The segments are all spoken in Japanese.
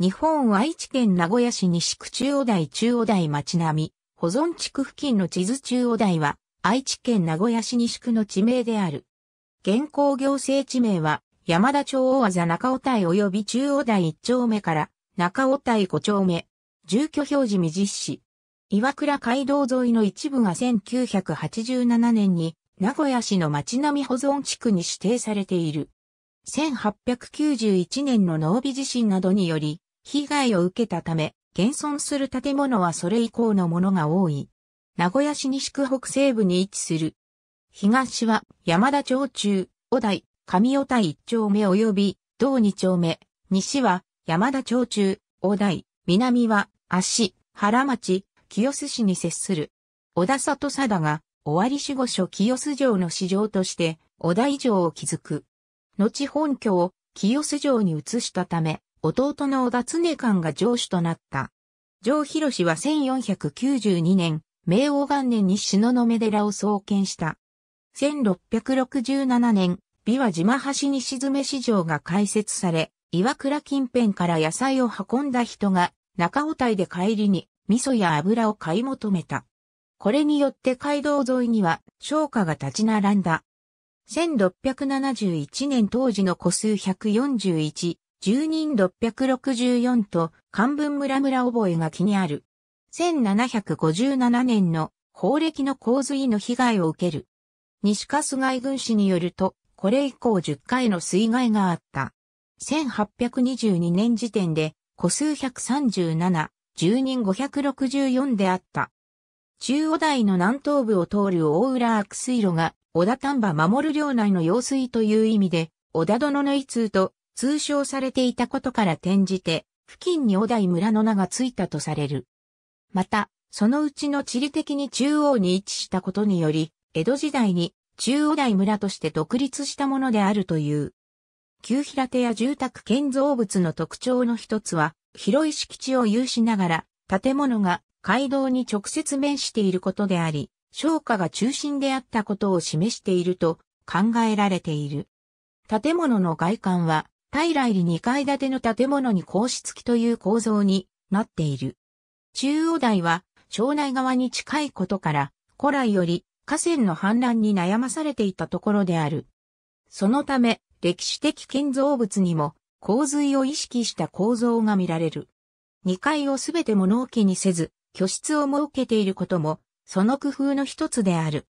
日本愛知県名古屋市西区中央台中央台町並み、保存地区付近の地図中央台は、愛知県名古屋市西区の地名である。現行行政地名は、山田町大技中尾台及び中央台1丁目から、中尾台5丁目、住居表示未実施。岩倉街道沿いの一部が1987年に、名古屋市の町並み保存地区に指定されている。1891年の濃尾地震などにより、被害を受けたため、現存する建物はそれ以降のものが多い。名古屋市西区北西部に位置する。東は山田町中、小台、上小台一丁目及び道二丁目。西は山田町中、小台、南は足、原町、清須市に接する。小田里貞が、尾張守護所清須城の市場として、小田城を築く。後本拠を清須城に移したため、弟の小田常官が城主となった。城広氏は1492年、明王元年にの目寺を創建した。1667年、琵琶島橋に沈め市場が開設され、岩倉近辺から野菜を運んだ人が、中尾台で帰りに味噌や油を買い求めた。これによって街道沿いには商家が立ち並んだ。1671年当時の個数141、人六人664と漢文村村覚えが気にある。1757年の法暦の洪水の被害を受ける。西春日軍師によると、これ以降10回の水害があった。1822年時点で、個数137、七、0人564であった。中央台の南東部を通る大浦悪水路が、小田丹波守る領内の用水という意味で、小田殿の一通と通称されていたことから転じて、付近に小台村の名がついたとされる。また、そのうちの地理的に中央に位置したことにより、江戸時代に中央台村として独立したものであるという。旧平手や住宅建造物の特徴の一つは、広い敷地を有しながら、建物が街道に直接面していることであり、商家が中心であったことを示していると考えられている。建物の外観は平ら入り2階建ての建物に格子付きという構造になっている。中央台は、町内側に近いことから、古来より河川の氾濫に悩まされていたところである。そのため、歴史的建造物にも、洪水を意識した構造が見られる。2階をすべて物置にせず、居室を設けていることも、その工夫の一つである。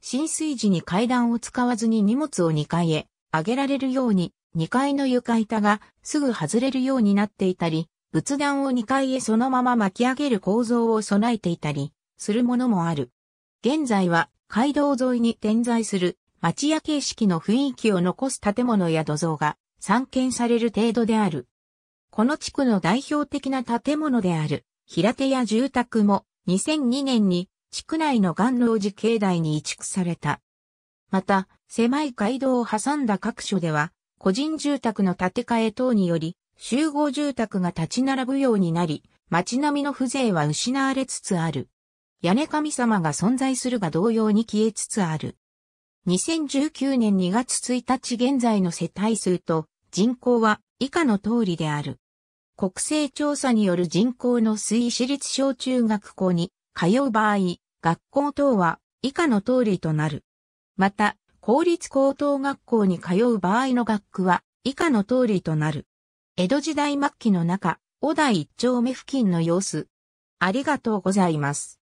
浸水時に階段を使わずに荷物を2階へ上げられるように2階の床板がすぐ外れるようになっていたり、仏壇を2階へそのまま巻き上げる構造を備えていたり、するものもある。現在は街道沿いに点在する町屋形式の雰囲気を残す建物や土蔵が散見される程度である。この地区の代表的な建物である平手や住宅も2002年に地区内の岩老寺境内に移築された。また、狭い街道を挟んだ各所では個人住宅の建て替え等により、集合住宅が立ち並ぶようになり、街並みの風情は失われつつある。屋根神様が存在するが同様に消えつつある。2019年2月1日現在の世帯数と人口は以下の通りである。国勢調査による人口の推移私立小中学校に通う場合、学校等は以下の通りとなる。また、公立高等学校に通う場合の学区は以下の通りとなる。江戸時代末期の中、小田一丁目付近の様子。ありがとうございます。